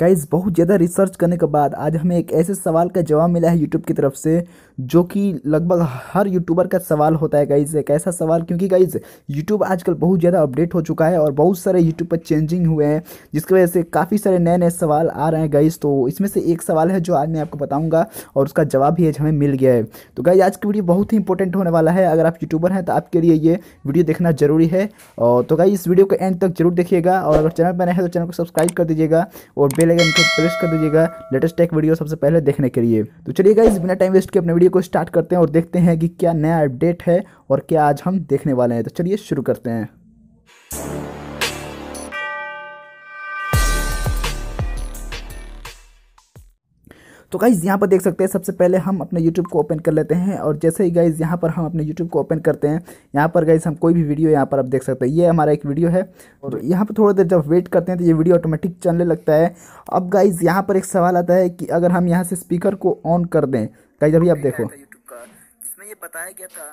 guys बहुत ज़्यादा research करने के बाद आज हमें एक ऐसे सवाल का जवाब मिला है यूट्यूब की तरफ से जो कि लगभग हर यूट्यूबर का सवाल होता है गाइज एक ऐसा सवाल क्योंकि गाइज यूट्यूब आजकल बहुत ज़्यादा अपडेट हो चुका है और बहुत सारे यूट्यूब पर चेंजिंग हुए हैं जिसकी वजह से काफ़ी सारे नए नए सवाल आ रहे हैं गाइज तो इसमें से एक सवाल है जो आज मैं आपको बताऊँगा और उसका जवाब भी आज हमें मिल गया है तो गाइज आज की वीडियो बहुत ही इंपॉर्टेंट होने वाला है अगर आप यूट्यूबर हैं तो आपके लिए ये वीडियो देखना जरूरी है और तो गाइज इस वीडियो को एंड तक जरूर देखिएगा और अगर चैनल पर नए हैं तो चैनल को सब्सक्राइब कर दीजिएगा और बेल आइकन को प्रेस कर दीजिएगा लेटेस्ट टेक वीडियो सबसे पहले देखने के लिए तो चलिए गाइज बिना टाइम वेस्ट के अपने वीडियो को स्टार्ट करते हैं और देखते हैं कि क्या नया अपडेट है और क्या आज हम देखने वाले हैं तो चलिए शुरू करते हैं तो गाइज़ यहाँ पर देख सकते हैं सबसे पहले हम अपने यूट्यूब को ओपन कर लेते हैं और जैसे ही गाइज़ यहाँ पर हम अपने यूट्यूब को ओपन करते हैं यहाँ पर गाइज़ हम कोई भी वीडियो यहाँ पर आप देख सकते हैं ये हमारा एक वीडियो है और यहाँ पर थोड़ा देर जब वेट करते हैं तो ये वीडियो ऑटोमेटिक चलने लगता है अब गाइज़ यहाँ पर एक सवाल आता है कि अगर हम यहाँ से स्पीकर को ऑन कर दें गाइज अभी आप देखो इसमें ये बताया गया था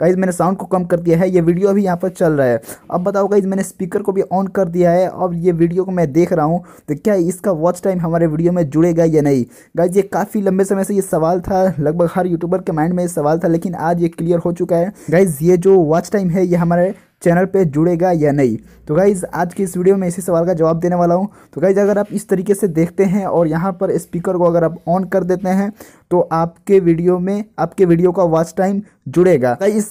गाइज मैंने साउंड को कम कर दिया है ये वीडियो अभी यहाँ पर चल रहा है अब बताओ गाइज मैंने स्पीकर को भी ऑन कर दिया है अब ये वीडियो को मैं देख रहा हूँ तो क्या इसका वॉच टाइम हमारे वीडियो में जुड़ेगा या नहीं गाइज ये काफ़ी लंबे समय से ये सवाल था लगभग हर यूट्यूबर के माइंड में ये सवाल था लेकिन आज ये क्लियर हो चुका है गाइज ये जो वॉच टाइम है ये हमारे चैनल पे जुड़ेगा या नहीं तो गाइज़ आज की इस वीडियो में इसी सवाल का जवाब देने वाला हूँ तो गाइज़ अगर आप इस तरीके से देखते हैं और यहाँ पर स्पीकर को अगर आप ऑन कर देते हैं तो आपके वीडियो में आपके वीडियो का वॉच टाइम जुड़ेगा इस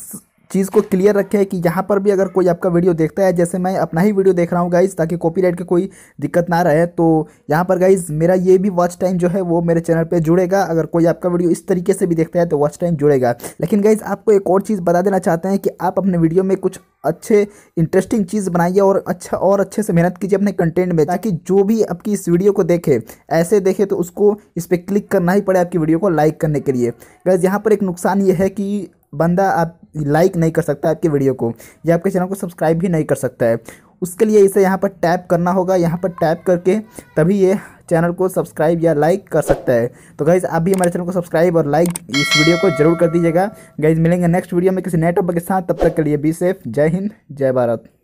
चीज़ को क्लियर रखें कि यहाँ पर भी अगर कोई आपका वीडियो देखता है जैसे मैं अपना ही वीडियो देख रहा हूँ गाइज़ ताकि कॉपीराइट की कोई दिक्कत ना रहे तो यहाँ पर गाइज़ मेरा ये भी वॉच टाइम जो है वो मेरे चैनल पे जुड़ेगा अगर कोई आपका वीडियो इस तरीके से भी देखता है तो वॉच टाइम जुड़ेगा लेकिन गाइज़ आपको एक और चीज़ बता देना चाहते हैं कि आप अपने वीडियो में कुछ अच्छे इंटरेस्टिंग चीज़ बनाइए और अच्छा और अच्छे से मेहनत कीजिए अपने कंटेंट में ताकि जो भी आपकी इस वीडियो को देखे ऐसे देखे तो उसको इस पर क्लिक करना ही पड़े आपकी वीडियो को लाइक करने के लिए गैस यहाँ पर एक नुकसान ये है कि बंदा आप लाइक नहीं कर सकता आपके वीडियो को या आपके चैनल को सब्सक्राइब भी नहीं कर सकता है उसके लिए इसे यहाँ पर टैप करना होगा यहाँ पर टैप करके तभी ये चैनल को सब्सक्राइब या लाइक कर सकता है तो गाइज़ आप भी हमारे चैनल को सब्सक्राइब और लाइक इस वीडियो को जरूर कर दीजिएगा गाइज़ मिलेंगे नेक्स्ट वीडियो में किसी नेटवर्क के साथ तब तक के लिए बी सेफ जय हिंद जय भारत